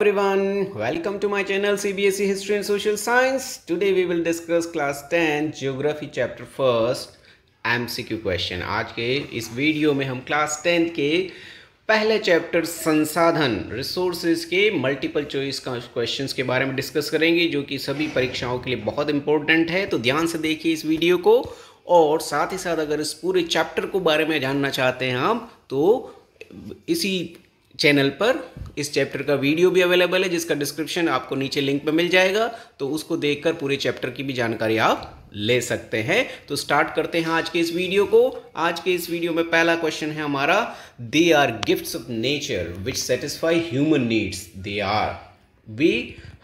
everyone welcome to my channel cbse history and social science today we will discuss class 10 geography chapter first mcq question आज के इस video में हम class 10 के पहले chapter संसाधन रिसोर्सेज के मल्टीपल चॉइस क्वेश्चंस के बारे में डिस्कस करेंगे जो कि सभी परीक्षाओं के लिए बहुत इंपॉर्टेंट है तो ध्यान से देखिए इस वीडियो को और साथ ही साथ अगर इस पूरे चैप्टर को बारे में जानना चाहते हैं हम तो इसी चैनल पर इस चैप्टर का वीडियो भी अवेलेबल है जिसका डिस्क्रिप्शन आपको नीचे लिंक पर मिल जाएगा तो उसको देखकर पूरे चैप्टर की भी जानकारी आप ले सकते हैं तो स्टार्ट करते हैं आज के इस वीडियो को आज के इस वीडियो में पहला क्वेश्चन है हमारा they are gifts of nature which satisfy human needs they are वे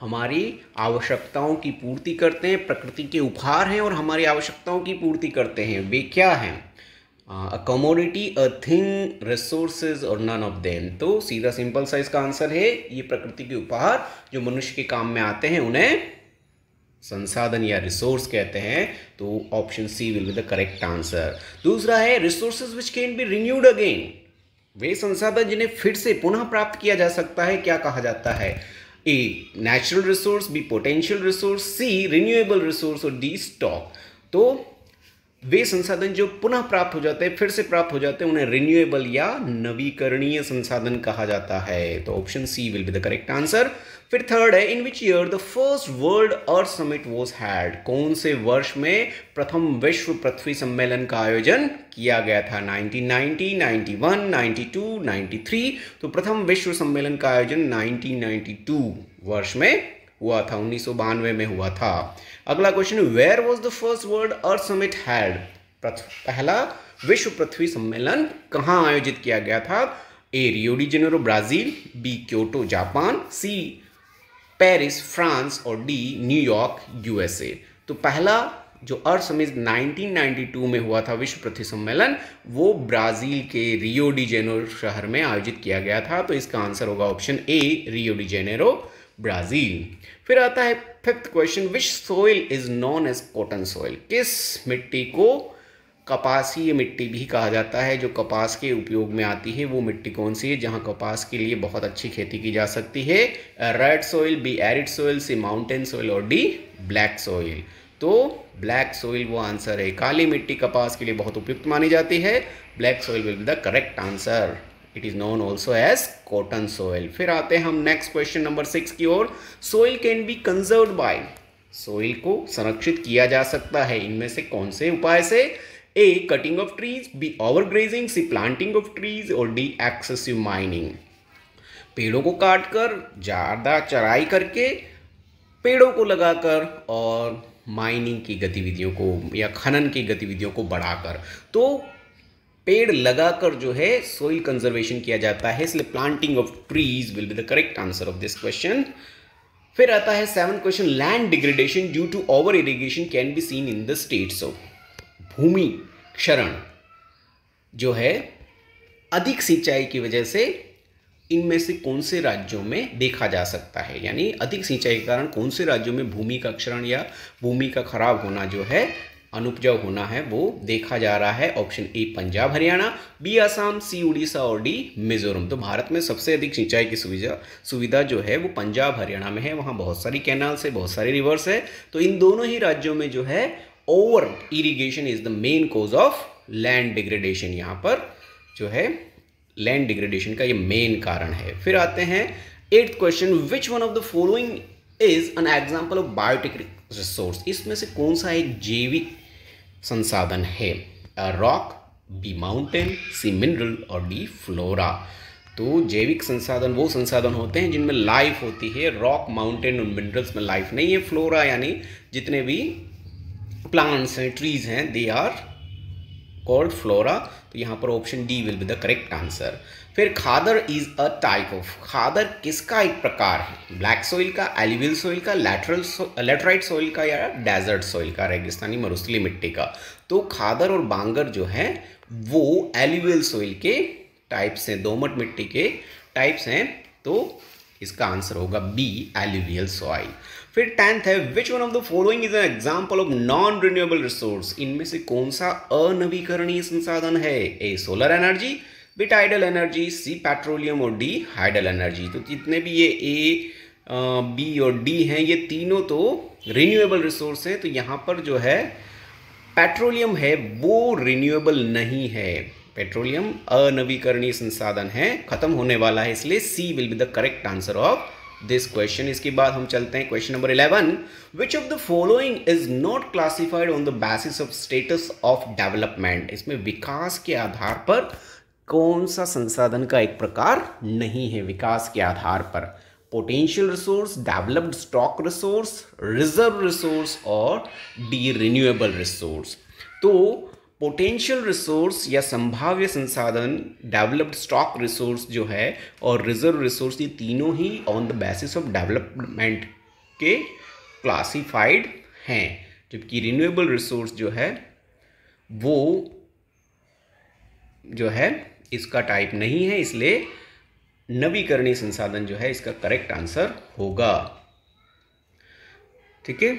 हमारी आवश्यकताओं की पूर्ति करते हैं प्रकृति के उपहार हैं और हमारी आवश्यकताओं की पूर्ति करते हैं वे क्या हैं a commodity a thing resources और नन ऑफ देम तो सीधा सिंपल सा इसका आंसर है ये प्रकृति के उपहार जो मनुष्य के काम में आते हैं उन्हें संसाधन या रिसोर्स कहते हैं तो option C will be the correct answer दूसरा है resources which can be renewed again वे संसाधन जिन्हें फिर से पुनः प्राप्त किया जा सकता है क्या कहा जाता है A natural resource B potential resource C renewable resource और डी स्टॉक तो वे संसाधन जो पुनः प्राप्त हो जाते हैं फिर से प्राप्त हो जाते हैं उन्हें रिन्यूएबल या नवीकरणीय संसाधन कहा जाता है तो option C will be the correct answer फिर थर्ड है in which year the first world earth summit was had कौन से वर्ष में प्रथम विश्व पृथ्वी सम्मेलन का आयोजन किया गया था 1990, 91, 92, 93 तो प्रथम विश्व सम्मेलन का आयोजन 1992 वर्ष में हुआ था उन्नीस में हुआ था अगला question where was the first world earth summit had पहला विश्व पृथ्वी सम्मेलन कहाँ आयोजित किया गया था A Rio de Janeiro Brazil B Kyoto Japan C Paris France और डी न्यूयॉर्क यूएसए तो पहला जो अर्थ समिट 1992 में हुआ था विश्व पृथ्वी सम्मेलन वो ब्राज़ील के रियो डी जेनेरो शहर में आयोजित किया गया था तो इसका आंसर होगा option A Rio de Janeiro Brazil फिर आता है fifth question which soil is known as cotton soil किस मिट्टी को कपासी मिट्टी भी कहा जाता है जो कपास के उपयोग में आती है वो मिट्टी कौन सी है जहाँ कपास के लिए बहुत अच्छी खेती की जा सकती है red soil B arid soil C mountain soil और डी ब्लैक सोइल तो ब्लैक सोइल वो आंसर है काली मिट्टी कपास के लिए बहुत उपयुक्त मानी जाती है black soil will be the correct answer it is known also as cotton soil फिर आते हैं हम नेक्स्ट क्वेश्चन नंबर सिक्स की ओर soil can be conserve by soil को संरक्षित किया जा सकता है इनमें से कौन से उपाय से A cutting of trees B over grazing C planting of trees और डी एक्सेसिव माइनिंग पेड़ों को काट कर ज़्यादा चराई करके पेड़ों को लगाकर और माइनिंग की गतिविधियों को या खनन की गतिविधियों को बढ़ाकर तो पेड़ लगाकर जो है सोइल कंजर्वेशन किया जाता है इसलिए planting of trees will be the correct answer of this question फिर आता है seven question land degradation due to over irrigation can be seen in the states of भूमि क्षरण जो है अधिक सिंचाई की वजह से इनमें से कौन से राज्यों में देखा जा सकता है यानी अधिक सिंचाई के कारण कौन से राज्यों में भूमि का क्षरण या भूमि का खराब होना जो है अनुपजाऊ होना है वो देखा जा रहा है option A Punjab Haryana B Assam C Orissa और डी मिजोरम तो भारत में सबसे अधिक सिंचाई की सुविधा सुविधा जो है वो पंजाब हरियाणा में है वहाँ बहुत सारी कैनाल्स है बहुत सारी रिवर्स है तो इन दोनों ही राज्यों में जो है over irrigation is the main cause of land degradation यहाँ पर जो है लैंड डिग्रेडेशन का ये मेन कारण है फिर आते हैं eighth question which one of the following is an example of biotic resource इसमें से कौन सा एक जैविक संसाधन है rock B mountain C mineral और डी फ्लोरा तो जैविक संसाधन वो संसाधन होते हैं जिनमें लाइफ होती है रॉक माउंटेन और मिनरल्स में लाइफ नहीं है फ्लोरा यानी जितने भी प्लांट्स हैं ट्रीज हैं दे आर कॉल्ड फ्लोरा तो यहाँ पर option D will be the correct answer फिर khadar is a type of khadar किसका एक प्रकार है ब्लैक सोइल का एलिविल सोइल का लेटरल लेटराइट सोइल का या डेजर्ट सोइल का रेगिस्तानी मरुस्थली मिट्टी का तो खादर और बांगर जो है वो एलिविल सोइल के टाइप्स हैं दोमट मिट्टी के टाइप्स हैं तो इसका आंसर होगा बी एलिवियल सॉइल फिर टेंथ है which one of the following is an example of non renewable resource इनमें से कौन सा अनवीकरणीय संसाधन है A solar energy bit energy C petroleum और डी हाइडल एनर्जी तो जितने भी ये ए बी और डी हैं ये तीनों तो रिन्यूएबल रिसोर्स हैं तो यहाँ पर जो है पेट्रोलियम है वो रिन्यूएबल नहीं है पेट्रोलियम अनवीकरणीय संसाधन है खत्म होने वाला है इसलिए C will be the correct answer of this question इसके बाद हम चलते हैं question number eleven which of the following is not classified on the basis of status of development इसमें विकास के आधार पर कौन सा संसाधन का एक प्रकार नहीं है विकास के आधार पर potential resource developed stock resource reserve resource और डी रिन्यूएबल रिसोर्स तो पोटेंशियल रिसोर्स या संभाव्य संसाधन डेवलप्ड स्टॉक रिसोर्स जो है और रिजर्व रिसोर्स ये तीनों ही on the basis of development के क्लासिफाइड हैं जबकि रिन्यूएबल रिसोर्स जो है वो जो है इसका टाइप नहीं है इसलिए नवीकरणीय संसाधन जो है इसका करेक्ट आंसर होगा ठीक है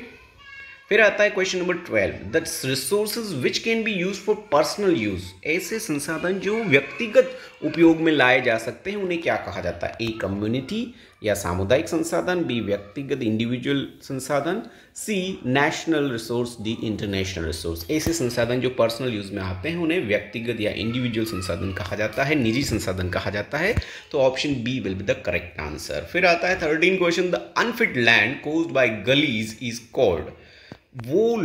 फिर आता है question number twelve that resources which can be use for personal use ऐसे संसाधन जो व्यक्तिगत उपयोग में लाए जा सकते हैं उन्हें क्या कहा जाता है ए कम्युनिटी या सामुदायिक संसाधन बी व्यक्तिगत इंडिविजुअल संसाधन C national resource D international resource ऐसे संसाधन जो पर्सनल यूज में आते हैं उन्हें व्यक्तिगत या इंडिविजुअल संसाधन कहा जाता है निजी संसाधन कहा जाता है तो option B will be the correct answer फिर आता है thirteen question the unfit land cause by gullies is called वो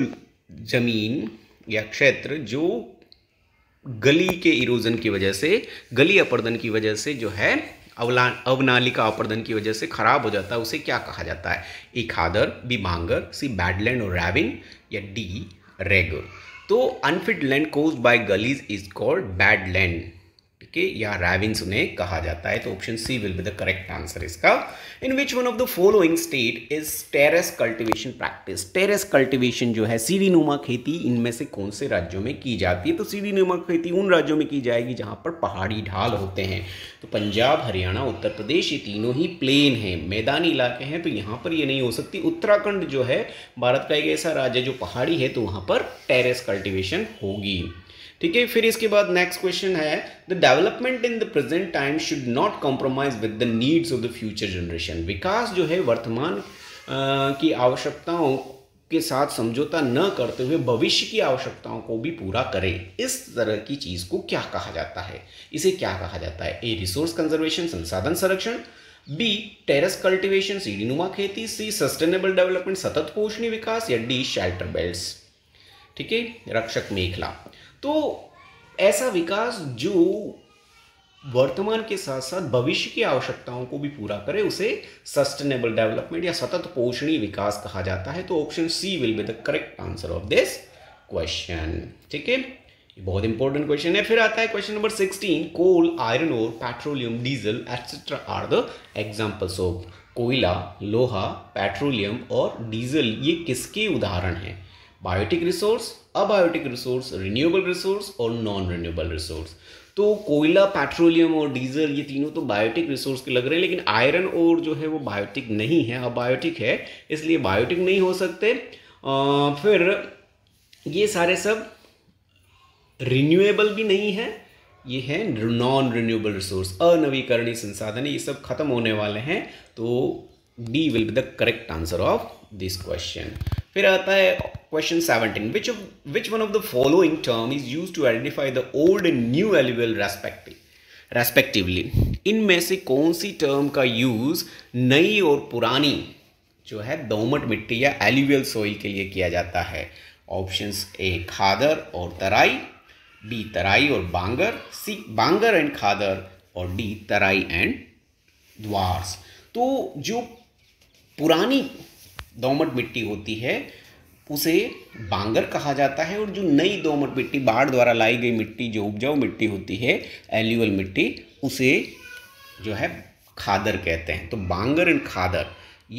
ज़मीन या क्षेत्र जो गली के इरोजन की वजह से गली अपर्दन की वजह से जो है अवला अवनालिका अपर्दन की वजह से खराब हो जाता है उसे क्या कहा जाता है ए खादर बी मांगर सी बैडलैंड और रैविन या डी रेगर तो unfit land cause by gullies is called bad land के या रैविन्स उन्हें कहा जाता है तो option C will be the correct answer इसका in which one of the following state is terrace cultivation practice terrace cultivation जो है सीढ़ी नुमा खेती इनमें से कौन से राज्यों में की जाती है तो सीढ़ी नुमा खेती उन राज्यों में की जाएगी जहाँ पर पहाड़ी ढाल होते हैं तो पंजाब हरियाणा उत्तर प्रदेश ये तीनों ही प्लेन हैं मैदानी इलाके हैं तो यहाँ पर ये नहीं हो सकती उत्तराखंड जो है भारत का एक ऐसा राज्य जो पहाड़ी है तो वहाँ पर टेरेस कल्टिवेशन होगी ठीक है फिर इसके बाद नेक्स्ट क्वेश्चन है the development in the present time should not compromise with the needs of the future generation विकास जो है वर्तमान की आवश्यकताओं के साथ समझौता न करते हुए भविष्य की आवश्यकताओं को भी पूरा करें इस तरह की चीज़ को क्या कहा जाता है इसे क्या कहा जाता है ए रिसोर्स कंजर्वेशन संसाधन संरक्षण बी टेरेस कल्टीवेशन सीढ़ीनुमा खेती सी सस्टेनेबल डेवलपमेंट सतत पोषणी विकास या डी शेल्टर बेल्ट ठीक है रक्षक मेखला तो ऐसा विकास जो वर्तमान के साथ साथ भविष्य की आवश्यकताओं को भी पूरा करे उसे सस्टेनेबल डेवलपमेंट या सतत पोषणीय विकास कहा जाता है तो option C will be the correct answer of this question ठीक है बहुत इंपॉर्टेंट क्वेश्चन है फिर आता है question number sixteen coal iron और petroleum diesel etcetera are the examples of कोयला लोहा पेट्रोलियम और डीजल ये किसके उदाहरण हैं biotic resource abiotic resource renewable resource और नॉन रिन्यूएबल रिसोर्स तो कोयला पेट्रोलियम और डीजल ये तीनों तो बायोटिक रिसोर्स के लग रहे हैं लेकिन आयरन और जो है वो बायोटिक नहीं है अबायोटिक है इसलिए बायोटिक नहीं हो सकते आ, फिर ये सारे सब रिन्यूएबल भी नहीं है ये है नॉन रिन्यूएबल रिसोर्स अनवीकरणीय संसाधन ये सब खत्म होने वाले हैं तो D will be the correct answer of this question फिर आता है question seventeen which which one of the following term is use to identify the old and new alluvial respective respectively इनमें से कौन सी टर्म का यूज नई और पुरानी जो है दोमट मिट्टी या एलिवियल सोइल के लिए किया जाता है ऑप्शंस ए खादर और तराई बी तराई और बांगर सी बांगर एंड खादर और डी तराई एंड द्वार्स तो जो पुरानी दोमट मिट्टी होती है उसे बांगर कहा जाता है और जो नई दोमट मिट्टी बाढ़ द्वारा लाई गई मिट्टी जो उपजाऊ मिट्टी होती है एल्यूअल मिट्टी उसे जो है खादर कहते हैं तो बांगर एंड खादर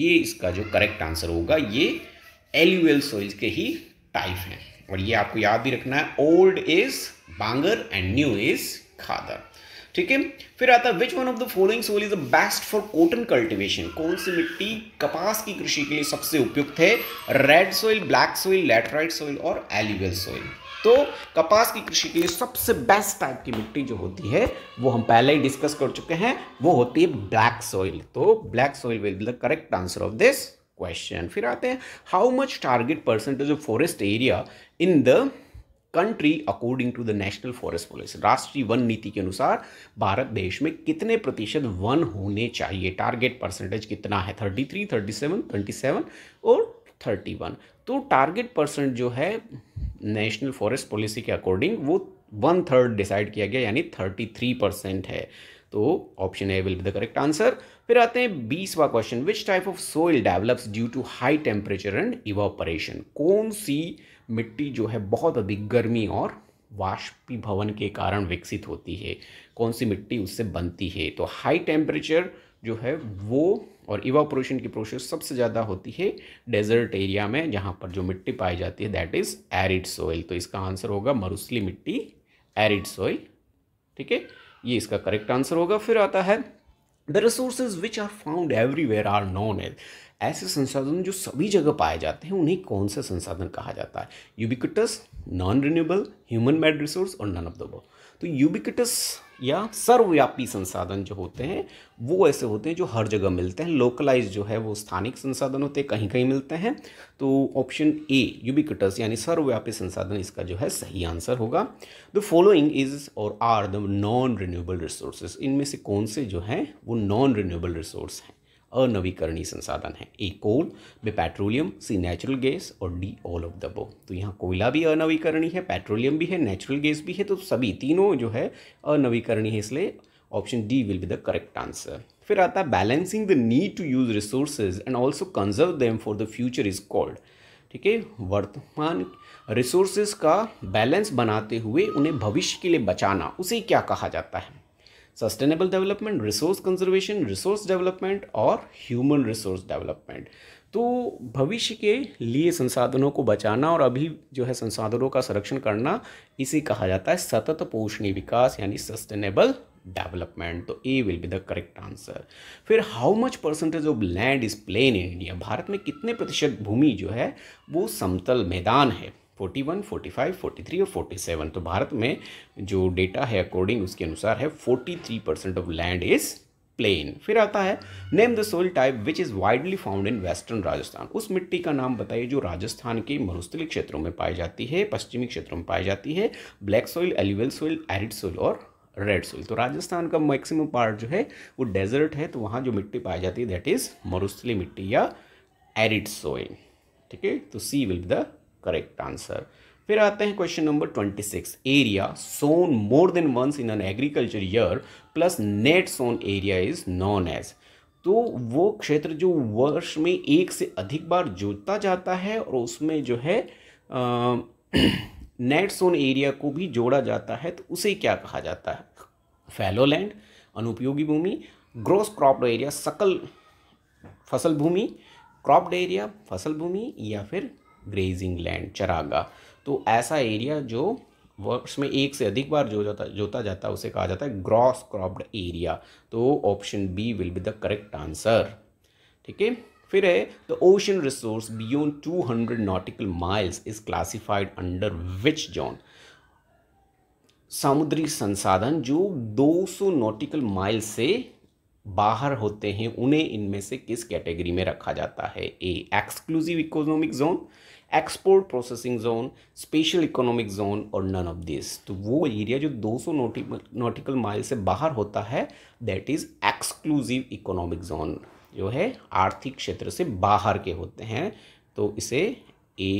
ये इसका जो करेक्ट आंसर होगा ये एल्यूअल सोइल्स के ही टाइप हैं और ये आपको याद भी रखना है old is bangar and new is khadar ठीक है फिर आता है which one of the following soil is the best for cotton cultivation कौन सी मिट्टी कपास की कृषि के लिए सबसे उपयुक्त है red soil black soil laterite soil और एलिवेल सोइल तो कपास की कृषि के लिए सबसे बेस्ट टाइप की मिट्टी जो होती है वो हम पहले ही डिस्कस कर चुके हैं वो होती है ब्लैक सोइल तो black soil will the correct answer of this question फिर आते हैं how much target percentage of forest area in the country according to the national forest policy राष्ट्रीय वन नीति के अनुसार भारत देश में कितने प्रतिशत वन होने चाहिए टारगेट परसेंटेज कितना है thirty three thirty seven twenty seven और थर्टी वन तो टारगेट परसेंट जो है नेशनल फॉरेस्ट पॉलिसी के अकॉर्डिंग वो वन थर्ड डिसाइड किया गया यानी थर्टी थ्री परसेंट है तो option A will be the correct answer फिर आते हैं बीसवा question which type of soil develops due to high temperature and evaporation कौन सी मिट्टी जो है बहुत अधिक गर्मी और वाष्पीभवन के कारण विकसित होती है कौन सी मिट्टी उससे बनती है तो हाई टेम्परेचर जो है वो और इवापोरेशन की प्रोसेस सबसे ज़्यादा होती है डेजर्ट एरिया में जहाँ पर जो मिट्टी पाई जाती है दैट इज़ एरिड सोइल तो इसका आंसर होगा मरुसली मिट्टी एरिड सोइल ठीक है ये इसका करेक्ट आंसर होगा फिर आता है the resources which are found everywhere are known as ऐसे संसाधन जो सभी जगह पाए जाते हैं उन्हें कौन सा संसाधन कहा जाता है ubiquitous non renewable human made resource और नन ऑफ द बो तो यूबिकटस या सर्वव्यापी संसाधन जो होते हैं वो ऐसे होते हैं जो हर जगह मिलते हैं लोकलाइज जो है वो स्थानिक संसाधन होते हैं कहीं कहीं मिलते हैं तो ऑप्शन ए यूबिकटस यानी सर्वव्यापी संसाधन इसका जो है सही आंसर होगा द फॉलोइंग इज और are the non renewable resources इनमें से कौन से जो हैं वो नॉन रिन्यूएबल रिसोर्स हैं अनवीकरणीय संसाधन है A coal B petroleum C natural gas और डी ऑल ऑफ द बो तो यहाँ कोयला भी अनवीकरणीय है पेट्रोलियम भी है नेचुरल गैस भी है तो सभी तीनों जो है अनवीकरणीय है इसलिए option D will be the correct answer फिर आता है balancing the need to use resources and also conserve them for the future is called ठीक है वर्तमान रिसोर्सेज का बैलेंस बनाते हुए उन्हें भविष्य के लिए बचाना उसे क्या कहा जाता है sustainable development resource conservation resource development और ह्यूमन रिसोर्स डेवलपमेंट तो भविष्य के लिए संसाधनों को बचाना और अभी जो है संसाधनों का संरक्षण करना इसे कहा जाता है सतत पोषणी विकास यानी सस्टेनेबल डेवलपमेंट तो A will be the correct answer फिर how much percentage of land is plain in India Bharat में कितने प्रतिशत भूमि जो है वो समतल मैदान है forty forty one five forty three और फोर्टी सेवन तो भारत में जो डेटा है अकॉर्डिंग उसके अनुसार है forty three percent of land is plain फिर आता है name the soil type which is widely found in western Rajasthan उस मिट्टी का नाम बताइए जो राजस्थान के मरुस्थलीय क्षेत्रों में पाई जाती है पश्चिमी क्षेत्रों में पाई जाती है black soil alluvial soil arid soil और रेड सोइल तो राजस्थान का मैक्सिमम पार्ट जो है वो डेजर्ट है तो वहाँ जो मिट्टी पाई जाती है दैट इज़ मरुस्थली मिट्टी या एरिड सोइल ठीक है तो C will be the correct answer फिर आते हैं question number twenty six area sown more than once in an agriculture year plus net sown area is known as तो वो क्षेत्र जो वर्ष में एक से अधिक बार जोता जाता है और उसमें जो है आ, नेट सोन एरिया को भी जोड़ा जाता है तो उसे क्या कहा जाता है फैलो लैंड अनुपयोगी भूमि ग्रोस क्रॉप्ड एरिया सकल फसल भूमि क्रॉप्ड एरिया फसल भूमि या फिर ग्रेजिंग लैंड चरागा तो ऐसा एरिया जो वर्ष में एक से अधिक बार जो जाता जोता जाता है उसे कहा जाता है ग्रॉस क्रॉप्ड एरिया तो option B will be the correct answer ठीक है फिर है the ocean resource beyond 200 nautical miles is classified under which zone समुद्री संसाधन जो 200 नॉटिकल माइल से बाहर होते हैं उन्हें इनमें से किस कैटेगरी में रखा जाता है A exclusive economic zone export processing zone special economic zone और नन ऑफ दिस तो वो एरिया जो 200 सौ नोटिकल माइल से बाहर होता है that is exclusive economic zone जो है आर्थिक क्षेत्र से बाहर के होते हैं तो इसे ए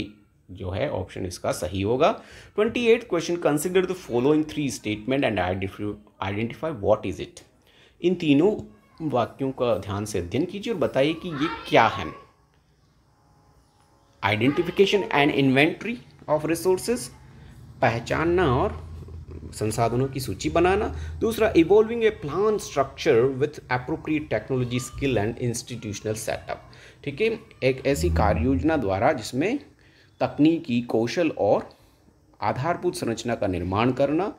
जो है ऑप्शन इसका सही होगा twenty eight question consider the following three statement and identify what is it इन तीनों वाक्यों का ध्यान से अध्ययन कीजिए और बताइए कि ये क्या है identification and inventory of resources पहचानना और संसाधनों की सूची बनाना दूसरा evolving a plan structure with appropriate technology skill and institutional setup ठीक है एक ऐसी कार्य योजना द्वारा जिसमें तकनीकी कौशल और आधारभूत संरचना का निर्माण करना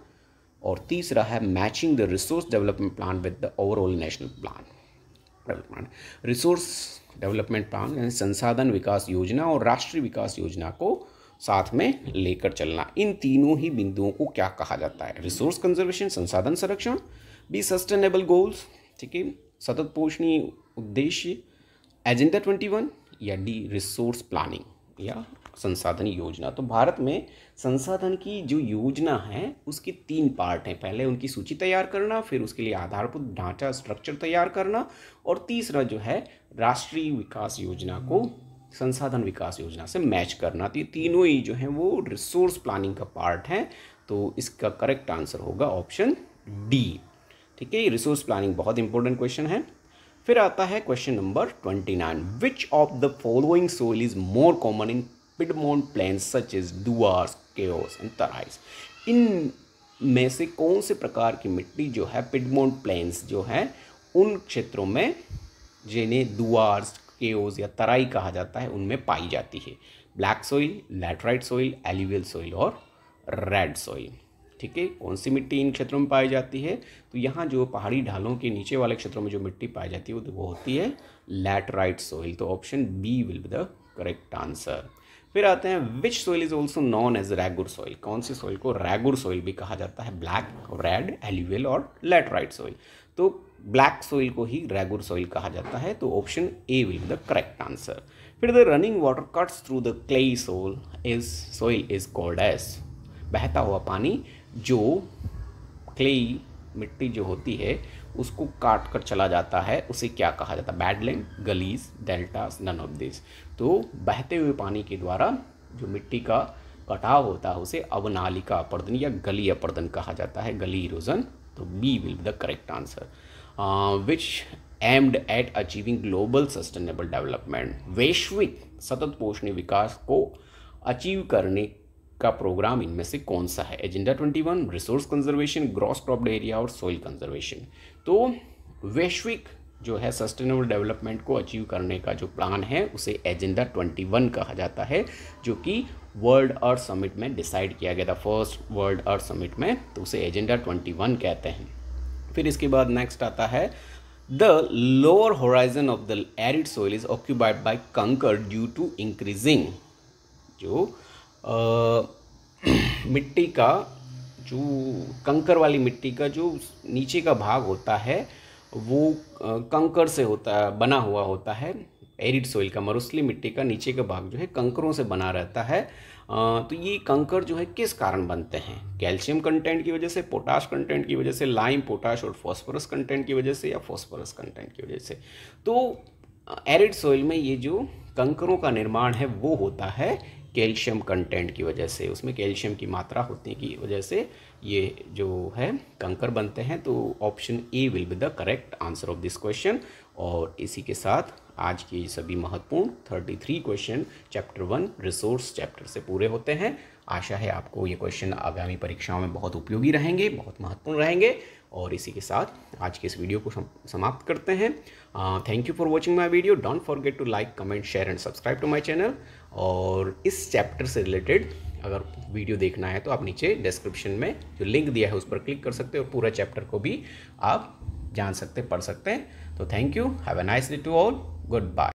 और तीसरा है matching the resource development plan with the overall national plan development resource development plan यानी संसाधन विकास योजना और राष्ट्रीय विकास योजना को साथ में लेकर चलना इन तीनों ही बिंदुओं को क्या कहा जाता है रिसोर्स कंजर्वेशन संसाधन संरक्षण बी सस्टेनेबल गोल्स ठीक है सतत पोषणीय उद्देश्य एजेंडा ट्वेंटी वन या डी रिसोर्स प्लानिंग या संसाधन योजना तो भारत में संसाधन की जो योजना है उसके तीन पार्ट हैं पहले उनकी सूची तैयार करना फिर उसके लिए आधारभूत ढांचा स्ट्रक्चर तैयार करना और तीसरा जो है राष्ट्रीय विकास योजना को संसाधन विकास योजना से मैच करना तो ये तीनों ही जो है वो रिसोर्स प्लानिंग का पार्ट है तो इसका करेक्ट आंसर होगा ऑप्शन डी ठीक है ये रिसोर्स प्लानिंग बहुत इंपॉर्टेंट क्वेश्चन है फिर आता है question number twenty nine which of the following soil is more common in piedmont plain such is Duars chos and Terais इन में से कौन से प्रकार की मिट्टी जो है पिडमोन प्लेन्स जो है उन क्षेत्रों में जिन्हें दुआर्स केओज या तराई कहा जाता है उनमें पाई जाती है black soil laterite soil alluvial soil और रेड सोइल ठीक है कौन सी मिट्टी इन क्षेत्रों में पाई जाती है तो यहाँ जो पहाड़ी ढालों के नीचे वाले क्षेत्रों में जो मिट्टी पाई जाती है वो, होती है लैटराइट सोइल तो option B will be the correct answer फिर आते हैं which soil is also known as regur soil कौन सी सोइल को रेगुर सोइल भी कहा जाता है ब्लैक रेड एल्यूवेल और लेटराइट सोइल तो ब्लैक सोइल को ही रेगुर सोइल कहा जाता है तो option A will the correct answer फिर the running water cuts through the clay soil is soil is called as बहता हुआ पानी जो क्लेई मिट्टी जो होती है उसको काट कर चला जाता है उसे क्या कहा जाता है badland gullies deltas none of this तो बहते हुए पानी के द्वारा जो मिट्टी का कटाव होता है उसे अवनालिका अपर्दन या गली अपर्दन कहा जाता है गली इरोजन तो B will be the correct answer which aimed at achieving global sustainable development वैश्विक सतत पोषणी विकास को अचीव करने का प्रोग्राम इनमें से कौन सा है agenda 21 resource conservation gross cropped area और सोइल कंजर्वेशन तो वैश्विक जो है सस्टेनेबल डेवलपमेंट को अचीव करने का जो प्लान है उसे एजेंडा 21 कहा जाता है जो कि वर्ल्ड अर्थ समिट में डिसाइड किया गया था फर्स्ट वर्ल्ड अर्थ समिट में तो उसे एजेंडा 21 कहते हैं फिर इसके बाद नेक्स्ट आता है the lower horizon of the arid soil is occupied by kankar due to increasing जो uh, मिट्टी का जो कंकर वाली मिट्टी का जो नीचे का भाग होता है वो कंकर से होता बना हुआ होता है एरिड सोइल का मरुस्ली मिट्टी का नीचे का भाग जो है कंकरों से बना रहता है तो ये कंकर जो है किस कारण बनते हैं कैल्शियम कंटेंट की वजह से पोटाश कंटेंट की वजह से लाइम पोटाश और फॉस्फोरस कंटेंट की वजह से या फॉस्फोरस कंटेंट की वजह से तो एरिड सोइल में ये जो कंकरों का निर्माण है वो होता है कैल्शियम कंटेंट की वजह से उसमें कैल्शियम की मात्रा होती की वजह से ये जो है कंकर बनते हैं तो option A will be the correct answer of this question और इसी के साथ आज के सभी महत्वपूर्ण thirty three question chapter one resource chapter से पूरे होते हैं आशा है आपको ये क्वेश्चन आगामी परीक्षाओं में बहुत उपयोगी रहेंगे बहुत महत्वपूर्ण रहेंगे और इसी के साथ आज के इस वीडियो को समाप्त करते हैं thank you for watching my video don't forget to like comment share and subscribe to my channel और इस चैप्टर से रिलेटेड अगर वीडियो देखना है तो आप नीचे डिस्क्रिप्शन में जो लिंक दिया है उस पर क्लिक कर सकते हैं और पूरा चैप्टर को भी आप जान सकते पढ़ सकते हैं तो thank you have a nice day to all good bye